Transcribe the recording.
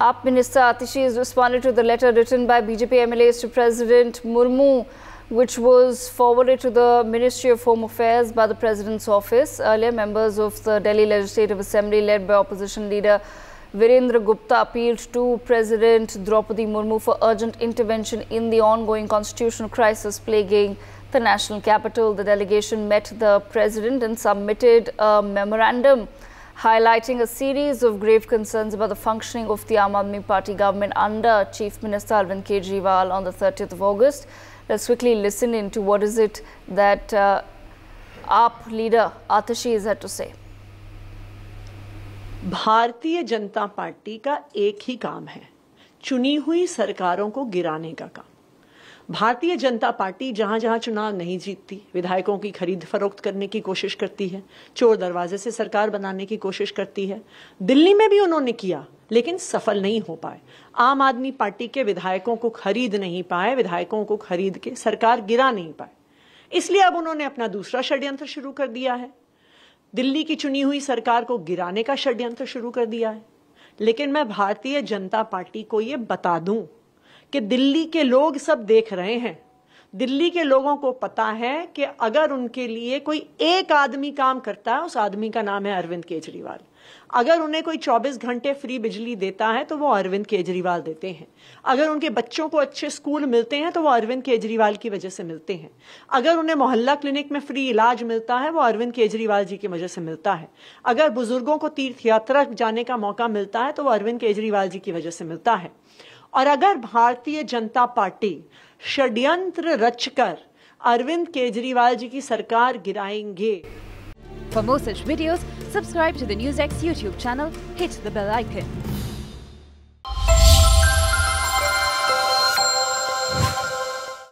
Up Minister Atishi has responded to the letter written by BJP MLAs to President Murmu, which was forwarded to the Ministry of Home Affairs by the President's office. Earlier, members of the Delhi Legislative Assembly, led by opposition leader Virendra Gupta, appealed to President Draupadi Murmu for urgent intervention in the ongoing constitutional crisis plaguing the national capital. The delegation met the President and submitted a memorandum highlighting a series of grave concerns about the functioning of the Aam Aadmi Party government under Chief Minister Arvind Kejriwal on the 30th of August. Let's quickly listen into what is it that uh, AAP leader Atashi has had to say. भारतीय जनता party का एक ही काम है चुनी हुई सरकारों को गिराने का काम भारतीय जनता पार्टी जहां जहां चुनाव नहीं जीतती विधायकों की खरीद फरोख्त करने की कोशिश करती है चोर दरवाजे से सरकार बनाने की कोशिश करती है दिल्ली में भी उन्होंने किया लेकिन सफल नहीं हो पाए आम आदमी पार्टी के विधायकों को खरीद नहीं पाए विधायकों को खरीद के सरकार गिरा नहीं पाए इसलिए अब उन्होंने अपना दूसरा षड्यंत्र शुरू कर दिया है दिल्ली की चुनी हुई सरकार को गिराने का षड्यंत्र शुरू कर दिया है लेकिन मैं भारतीय जनता पार्टी को ये बता दूं कि दिल्ली के लोग सब देख रहे हैं दिल्ली के लोगों को पता है कि अगर उनके लिए कोई एक आदमी काम करता है उस आदमी का नाम है अरविंद केजरीवाल अगर उन्हें कोई 24 घंटे फ्री बिजली देता है तो वो अरविंद केजरीवाल देते हैं अगर उनके बच्चों को अच्छे स्कूल मिलते हैं तो वो अरविंद केजरीवाल की वजह से मिलते हैं अगर उन्हें मोहल्ला क्लिनिक में फ्री इलाज मिलता है वो अरविंद केजरीवाल जी की वजह से मिलता है अगर बुजुर्गों को तीर्थ यात्रा जाने का मौका मिलता है तो वो अरविंद केजरीवाल जी की वजह से मिलता है और अगर भारतीय जनता पार्टी षड्यंत्र रचकर अरविंद केजरीवाल जी की सरकार गिराएंगे for more such videos subscribe to the news X YouTube channel hit the bell icon